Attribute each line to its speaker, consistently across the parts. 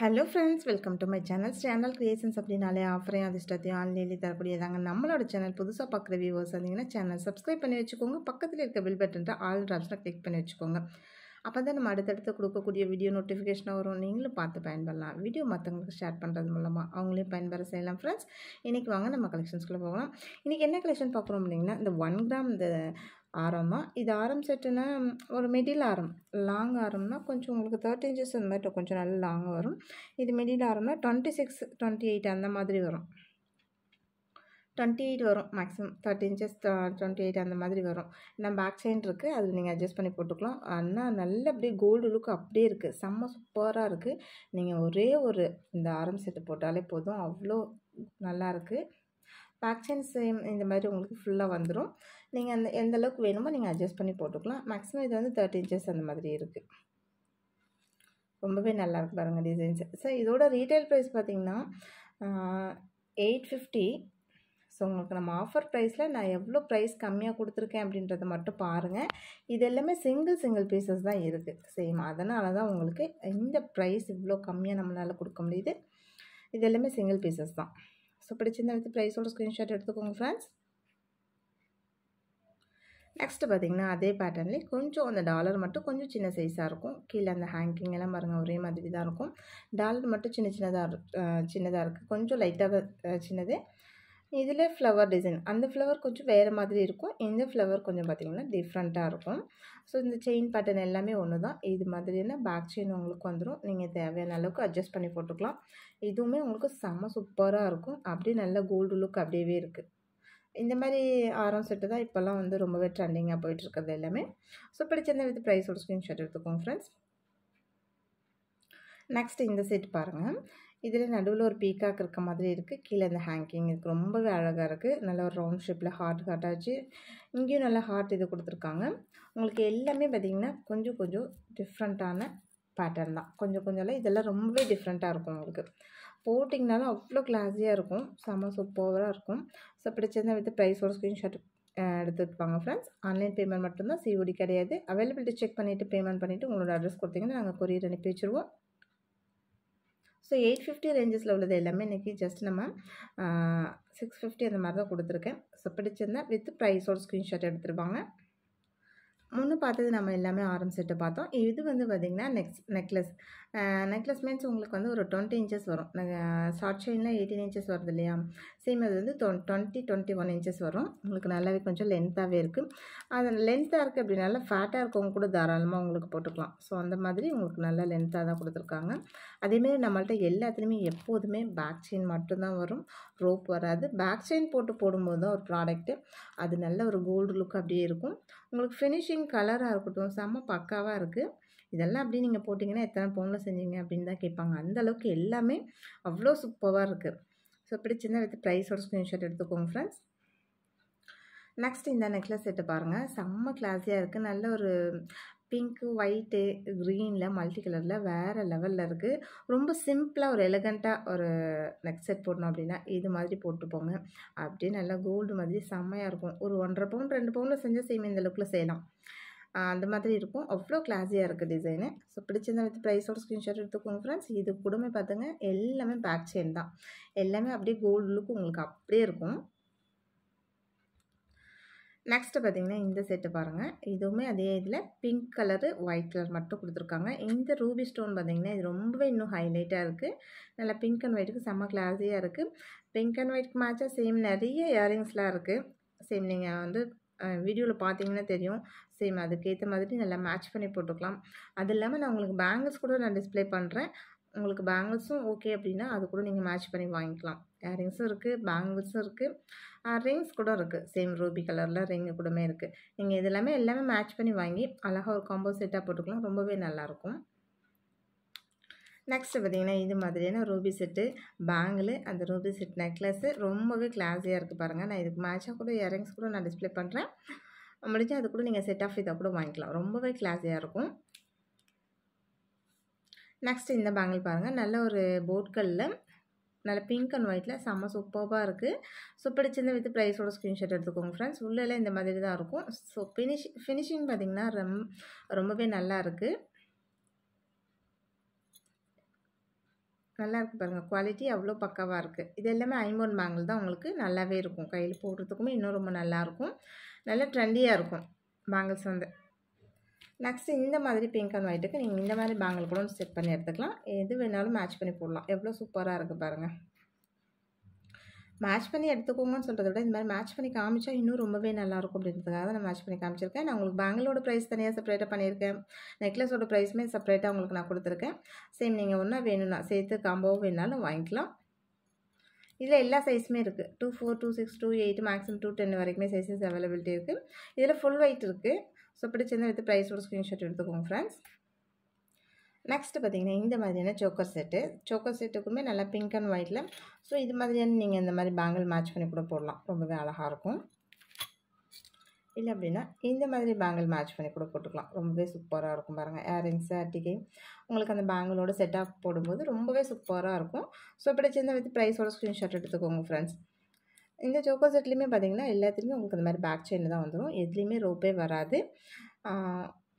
Speaker 1: hello friends welcome to my channel channel creations அப்படின்னாலே ஆஃபரையும் அதிர்ஷ்டத்தையும் ஆன்லைன்லேயே தரக்கூடியதாங்க நம்மளோட சேனல் புதுசாக பார்க்குற வியூவர்ஸ் வந்தீங்கன்னா சேனல் சப்ஸ்கிரைப் பண்ணி வச்சுக்கோங்க பக்கத்தில் இருக்க பில் பட்டன் ஆல் ட்ராப்ஸில் கிளிக் பண்ணி வச்சுக்கோங்க அப்போ தான் நம்ம அடுத்தடுத்து கொடுக்கக்கூடிய வீடியோ நோட்டிஃபிகேஷனாக வரும் நீங்களும் பார்த்து பயன்படலாம் வீடியோ மற்றவங்களுக்கு ஷேர் பண்ணுறது மூலமாக அவங்களையும் பயன்பெற செய்யலாம் ஃப்ரெண்ட்ஸ் இன்றைக்கி வாங்க நம்ம கலெக்ஷன்ஸ்குள்ளே போகலாம் இன்றைக்கி என்ன கலெக்ஷன் பார்க்குறோம் அப்படிங்கன்னா இந்த ஒன் கிராம் இந்த ஆரமாக இது ஆரம் செட்டுன்னா ஒரு மிடில் ஆரம் லாங் ஆரம்னா கொஞ்சம் உங்களுக்கு தேர்ட்டி இன்ச்சஸ் அந்த மாதிரி கொஞ்சம் நல்ல லாங் வரும் இது மிடில் ஆரம்னா டுவெண்ட்டி சிக்ஸ் டுவெண்ட்டி எயிட் அந்த மாதிரி வரும் டுவெண்ட்டி எயிட் வரும் maximum thirty inches twenty eight அந்த மாதிரி வரும் நம்ம பேக் சைன் இருக்குது அதில் நீங்கள் அட்ஜஸ்ட் பண்ணி போட்டுக்கலாம் ஆனால் நல்ல அப்படியே கோல்டு லுக் அப்படியே இருக்குது செம்ம சூப்பராக இருக்குது நீங்கள் ஒரே ஒரு இந்த ஆரம் செட்டு போட்டாலே போதும் அவ்வளோ நல்லாயிருக்கு பேக்சைன் சேம் இந்த மாதிரி உங்களுக்கு ஃபுல்லாக வந்துடும் நீங்கள் அந்த எந்த அளவுக்கு வேணுமோ நீங்கள் அட்ஜஸ்ட் பண்ணி போட்டுக்கலாம் மேக்ஸிமம் இது வந்து தேர்ட்டி இன்ச்சஸ் அந்த மாதிரி இருக்குது ரொம்பவே நல்லாயிருக்கு பாருங்கள் டிசைன்ஸ் ஸோ இதோட ரீட்டைல் ப்ரைஸ் பார்த்திங்கன்னா எயிட் ஃபிஃப்டி ஸோ உங்களுக்கு நம்ம ஆஃபர் ப்ரைஸில் நான் எவ்வளோ ப்ரைஸ் கம்மியாக கொடுத்துருக்கேன் அப்படின்றத மட்டும் பாருங்கள் இது எல்லாமே சிங்கிள் சிங்கிள் பீசஸ் தான் இருக்குது சேம் அதனால தான் உங்களுக்கு இந்த ப்ரைஸ் இவ்வளோ கம்மியாக நம்மளால் கொடுக்க முடியுது இது எல்லாமே சிங்கிள் பீசஸ் தான் ஸோ பிடிச்சிருந்த வித்து ப்ரைஸோட ஸ்க்ரீன்ஷாட் எடுத்துக்கோங்க ஃப்ரெண்ட்ஸ் நெக்ஸ்ட்டு பார்த்திங்கன்னா அதே பேட்டர்ன்லேயே கொஞ்சம் அந்த டாலர் மட்டும் கொஞ்சம் சின்ன சைஸாக இருக்கும் கீழே அந்த ஹேங்கிங் எல்லாம் பாருங்கள் ஒரே மாதிரி தான் இருக்கும் டாலர் மட்டும் சின்ன சின்னதாக சின்னதாக இருக்குது கொஞ்சம் லைட்டாக சின்னது இதில் ஃப்ளவர் டிசைன் அந்த ஃப்ளவர் கொஞ்சம் வேறு மாதிரி இருக்கும் இந்த ஃப்ளவர் கொஞ்சம் பார்த்திங்கன்னா டிஃப்ரெண்ட்டாக இருக்கும் ஸோ இந்த செயின் பேட்டர்ன் எல்லாமே ஒன்று தான் இது மாதிரியான பேக் செயின் உங்களுக்கு வந்துடும் நீங்கள் தேவையான அளவுக்கு அட்ஜஸ்ட் பண்ணி போட்டுக்கலாம் இதுவுமே உங்களுக்கு செம்ம சூப்பராக இருக்கும் அப்படியே நல்ல கோல்டு லுக் அப்படியே இருக்குது இந்த மாதிரி ஆரம் செட்டு தான் இப்போல்லாம் வந்து ரொம்பவே ட்ரெண்டிங்காக போயிட்டுருக்கிறது எல்லாமே ஸோ பிடிச்சிருந்த வித் ப்ரைஸோட ஸ்க்ரீன்ஷாட் எடுத்துக்கோங்க ஃப்ரெண்ட்ஸ் நெக்ஸ்ட் இந்த செட் பாருங்கள் இதில் நடுவில் ஒரு பீக்காக் இருக்க மாதிரி இருக்குது கீழே இந்த ஹேங்கிங் இருக்குது ரொம்பவே அழகாக இருக்குது நல்ல ஒரு ரவுண்ட் ஷேப்பில் ஹார்ட் ஹார்ட் ஆச்சு இங்கேயும் நல்லா ஹார்ட் இது கொடுத்துருக்காங்க உங்களுக்கு எல்லாமே பார்த்திங்கன்னா கொஞ்சம் கொஞ்சம் டிஃப்ரெண்ட்டான பேட்டர்ன் தான் கொஞ்சம் கொஞ்சம்லாம் இதெல்லாம் ரொம்பவே டிஃப்ரெண்ட்டாக இருக்கும் உங்களுக்கு போட்டிங்கனாலும் அவ்வளோ கிளாஸியாக இருக்கும் செம்ம சூப்பராக இருக்கும் ஸோ பிடிச்சிருந்தா வித் ஒரு ஸ்க்ரீன்ஷாட் எடுத்துப்பாங்க ஃப்ரெண்ட்ஸ் ஆன்லைன் பேமெண்ட் மட்டும்தான் சிஓடி கிடையாது அவைலபிலிட்டி செக் பண்ணிவிட்டு பேமெண்ட் பண்ணிவிட்டு உங்களோட அட்ரஸ் கொடுத்தீங்கன்னா நாங்கள் கொரியர் அனுப்பி வச்சுருவோம் ஸோ எயிட் ஃபிஃப்டி ரேஞ்சஸில் உள்ளது எல்லாமே இன்றைக்கி ஜஸ்ட் நம்ம சிக்ஸ் ஃபிஃப்டி அந்த மாதிரி தான் கொடுத்துருக்கேன் ஸோ பிடிச்சிருந்தா வித் ப்ரைஸோட ஸ்க்ரீன்ஷாட் எடுத்துருப்பாங்க முன்னே பார்த்தது நம்ம எல்லாமே ஆரம் பார்த்தோம் இது வந்து பார்த்திங்கன்னா நெக்ஸ் நெக்லஸ் நெக்லஸ் மீன்ஸ் உங்களுக்கு வந்து ஒரு டுவெண்ட்டி இன்ச்சஸ் வரும் நாங்கள் ஷார்ட் ஷெயின்லாம் எயிட்டீன் இன்ச்சஸ் வருது இல்லையா சேம் அது வந்து டொ டுவெண்ட்டி டுவெண்ட்டி ஒன் இன்ச்சஸ் வரும் உங்களுக்கு நல்லாவே கொஞ்சம் லென்த்தாகவே இருக்குது அது லென்த்தாக இருக்குது அப்படின்னால ஃபேட்டாக இருக்கவங்க கூட தாராளமாக உங்களுக்கு போட்டுக்கலாம் ஸோ அந்த மாதிரி உங்களுக்கு நல்லா லென்த்தாக தான் கொடுத்துருக்காங்க அதேமாரி நம்மள்ட்ட எல்லாத்துலேயுமே எப்போதுமே பேக் செயின் மட்டும்தான் வரும் ரோப் வராது பேக் செயின் போட்டு போடும்போது தான் ஒரு ப்ராடக்ட்டு அது நல்ல ஒரு கோல்டு லுக் அப்படியே இருக்கும் உங்களுக்கு ஃபினிஷிங் கலராக இருக்கட்டும் செம்ம பக்காவாக இருக்குது இதெல்லாம் அப்படி நீங்கள் போட்டிங்கன்னா எத்தனை பவுனில் செஞ்சீங்க அப்படின்னு தான் கேட்பாங்க அந்த அளவுக்கு எல்லாமே அவ்வளோ சூப்பராக இருக்குது ஸோ சின்ன வித் ப்ரைஸோட ஸ்க்ரீன்ஷாட் எடுத்துக்கோங்க ஃப்ரெண்ட்ஸ் நெக்ஸ்ட் இந்த நெக்லஸ் செட்டு பாருங்கள் செம்ம கிளாஸியாக இருக்குது நல்ல ஒரு பிங்க்கு ஒயிட்டு க்ரீனில் மல்டி கலரில் வேறு லெவலில் இருக்குது ரொம்ப சிம்பிளாக ஒரு எலகண்ட்டாக ஒரு நெக் செட் போடணும் அப்படின்னா இது மாதிரி போட்டு போங்க அப்படியே நல்லா கோல்டு மாதிரி செம்மையாக இருக்கும் ஒரு ஒன்றரை பவுண்ட் ரெண்டு பவுண்டில் செஞ்சால் சேம் இந்த லுக்கில் செய்யலாம் அந்த மாதிரி இருக்கும் அவ்வளோ கிளாஸியாக இருக்குது டிசைனு ஸோ பிடிச்சிருந்த வித் ப்ரைஸோட ஸ்க்ரீன்ஷாட் எடுத்துக்கோங்க ஃப்ரெண்ட்ஸ் இது கூடமே பார்த்துங்க எல்லாமே பேக் செயின் தான் எல்லாமே அப்படியே கோல்டு லுக் உங்களுக்கு அப்படியே இருக்கும் நெக்ஸ்ட்டு பார்த்தீங்கன்னா இந்த செட்டு பாருங்கள் இதுவுமே அதே இதில் பிங்க் கலரு ஒயிட் கலர் மட்டும் கொடுத்துருக்காங்க இந்த ரூபி ஸ்டோன் பார்த்திங்கன்னா இது ரொம்பவே இன்னும் ஹைலைட்டாக இருக்குது நல்லா பிங்க் அண்ட் ஒயிட்டுக்கு செம்ம கிளாஸியாக இருக்குது பிங்க் அண்ட் ஒயிட்க்கு மேட்சாக சேம் நிறைய இயரிங்ஸ்லாம் இருக்குது சேம் நீங்கள் வந்து வீடியோவில் பார்த்தீங்கன்னா தெரியும் சேம் அதுக்கேற்ற மாதிரி நல்லா மேட்ச் பண்ணி போட்டுக்கலாம் அது இல்லாமல் நான் உங்களுக்கு பேங்கிள்ஸ் கூட நான் டிஸ்பிளே பண்ணுறேன் உங்களுக்கு பேங்கிள்ஸும் ஓகே அப்படின்னா அது கூட நீங்கள் மேட்ச் பண்ணி வாங்கிக்கலாம் இயரிங்ஸும் இருக்குது பேங்கிள்ஸும் இருக்குது ரிங்ஸ் கூட இருக்குது சேம் ரூபி கலரில் ரிங்கு கூடமே இருக்குது நீங்கள் இது எல்லாமே எல்லாமே மேட்ச் பண்ணி வாங்கி அழகாக ஒரு காம்போ செட்டாக போட்டுக்கலாம் ரொம்பவே நல்லாயிருக்கும் நெக்ஸ்ட்டு பார்த்தீங்கன்னா இது மாதிரியான ரூபி செட்டு பேங்கிள் அந்த ரூபி செட் நெக்லஸ்ஸு ரொம்பவே கிளாஸியாக இருக்குது பாருங்கள் நான் இதுக்கு மேட்சாக கூட இயரிங்ஸ் கூட நான் டிஸ்பிளே பண்ணுறேன் முடிஞ்சால் அது கூட நீங்கள் செட் ஆஃப் இதை கூட வாங்கிக்கலாம் ரொம்பவே கிளாஸியாக இருக்கும் நெக்ஸ்ட் இந்த பேங்கிள் பாருங்கள் நல்ல ஒரு போட்களில் நல்ல பிங்க் அண்ட் ஒயிட்டில் செம்ம சூப்பராக இருக்குது ஸோ பிடிச்சிருந்த வித் ப்ரைஸோட ஸ்க்ரீன்ஷாட் எடுத்துக்கோங்க ஃப்ரெண்ட்ஸ் உள்ளெல்லாம் இந்த மாதிரி தான் இருக்கும் ஸோ ஃபினிஷ் ஃபினிஷிங் பார்த்திங்கன்னா ரொம் ரொம்பவே நல்லா இருக்குது நல்லா இருக்குது பாருங்கள் குவாலிட்டி அவ்வளோ பக்காவாக இருக்குது இது எல்லாமே ஐம்பொன் பேங்கிள் தான் உங்களுக்கு நல்லாவே இருக்கும் கையில் போடுறதுக்குமே இன்னும் ரொம்ப நல்லாயிருக்கும் நல்லா ட்ரெண்டியாக இருக்கும் பேங்கிள்ஸ் வந்து நெக்ஸ்ட்டு இந்த மாதிரி பிங்க் அண்ட் ஒயிட்டுக்கு நீங்கள் இந்த மாதிரி பேங்கிள் கூட செட் பண்ணி எடுத்துக்கலாம் எது வேணாலும் மேட்ச் பண்ணி போடலாம் எவ்வளோ சூப்பராக இருக்குது பாருங்கள் மேட்ச் பண்ணி எடுத்துக்கோங்கன்னு சொல்கிறத விட இந்த மாதிரி மேட்ச் பண்ணி காமிச்சா இன்னும் ரொம்பவே நல்லாயிருக்கும் அப்படின்றதுக்காக நான் மேட்ச் பண்ணி காமிச்சிருக்கேன் நான் உங்களுக்கு பேங்களோட ப்ரைஸ் தனியாக செப்பரேட்டாக பண்ணியிருக்கேன் நெக்லஸோட ப்ரைஸுமே செப்பரேட்டாக உங்களுக்கு நான் கொடுத்துருக்கேன் சேம் நீங்கள் ஒன்றா வேணும்னா சேர்த்து காம்போவும் வேணாலும் வாங்கிக்கலாம் இதில் எல்லா சைஸுமே இருக்குது two four two six two eight maximum two ten வரைக்குமே சைஸஸ் அவைலபிலிட்டி இருக்குது இதில் ஃபுல் வெயிட் இருக்குது ஸோ சின்ன எடுத்து ப்ரைஸோட ஸ்க்ரீன்ஷாட் எடுத்துக்கோங்க ஃப்ரெண்ட்ஸ் நெக்ஸ்ட்டு பார்த்திங்கன்னா இந்த மாதிரியான சோக்கர் செட்டு சோக்கர் செட்டுக்குமே நல்லா பிங்க் அண்ட் ஒயிட்டில் ஸோ இது மாதிரியான நீங்கள் இந்த மாதிரி பேங்கிள் மேட்ச் பண்ணி கூட போடலாம் ரொம்பவே அழகாக இருக்கும் இல்லை அப்படின்னா இந்த மாதிரி பேங்கிள் மேட்ச் பண்ணி கூட போட்டுக்கலாம் ரொம்பவே சூப்பராக இருக்கும் பாருங்கள் ஏரிங்ஸு அட்டிகை உங்களுக்கு அந்த பேங்கிளோட செட்டாக போடும்போது ரொம்பவே சூப்பராக இருக்கும் ஸோ பிடிச்சிருந்த வித் ப்ரைஸோட ஸ்க்ரீன்ஷாட் எடுத்துக்கோங்க ஃப்ரெண்ட்ஸ் இந்த சோக்கர் செட்லேயுமே பார்த்திங்கன்னா எல்லாத்துலேயுமே உங்களுக்கு அந்த மாதிரி பேக் செயின் தான் வந்துடும் எதுலேயுமே ரோப்பே வராது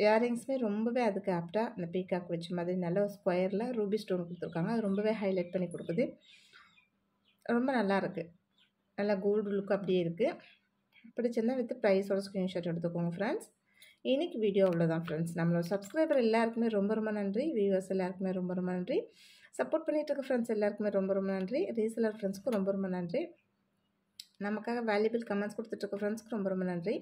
Speaker 1: இயரிங்ஸுமே ரொம்பவே அதுக்கு ஆப்டாக அந்த பீகாக் வச்ச மாதிரி நல்ல ஸ்கொயரில் ரூபி ஸ்டோன் கொடுத்துருக்காங்க அது ரொம்பவே ஹைலைட் பண்ணி கொடுக்குது ரொம்ப நல்லா இருக்குது நல்லா கோல்டு லுக் அப்படியே இருக்குது பிடிச்சிருந்தா வித் ப்ரைஸோட ஸ்க்ரீன்ஷாட் எடுத்துக்கோங்க ஃப்ரெண்ட்ஸ் இன்றைக்கி வீடியோ அவ்வளோதான் ஃப்ரெண்ட்ஸ் நம்மளோட சப்ஸ்கிரைபர் எல்லாருக்குமே ரொம்ப ரொம்ப நன்றி வியூவர்ஸ் எல்லாருக்குமே ரொம்ப ரொம்ப நன்றி சப்போர்ட் பண்ணிகிட்டு இருக்க ஃப்ரெண்ட்ஸ் எல்லாருக்குமே ரொம்ப ரொம்ப நன்றி ரீசலர் ஃப்ரெண்ட்ஸ்க்கும் ரொம்ப ரொம்ப நன்றி நமக்காக வேல்யூபிள் கமெண்ட்ஸ் இருக்க ஃப்ரெண்ட்ஸ்க்கு ரொம்ப ரொம்ப நன்றி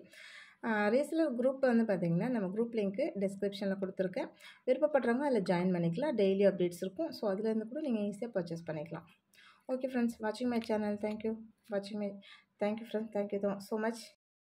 Speaker 1: ரீசெலர் குரூப் வந்து பார்த்திங்கன்னா நம்ம குரூப் லிங்க்கு டிஸ்கிரிப்ஷனில் கொடுத்துருக்கேன் விருப்பப்படுறவங்க அதில் ஜாயின் பண்ணிக்கலாம் டெய்லி அப்டேட்ஸ் இருக்கும் ஸோ அதுலேருந்து கூட நீங்கள் ஈஸியாக பர்ச்சேஸ் பண்ணிக்கலாம் ஓகே ஃப்ரெண்ட்ஸ் வாட்சிங் மை சேனல் தேங்க்யூ வாட்சிங் my thank you friends thank you so much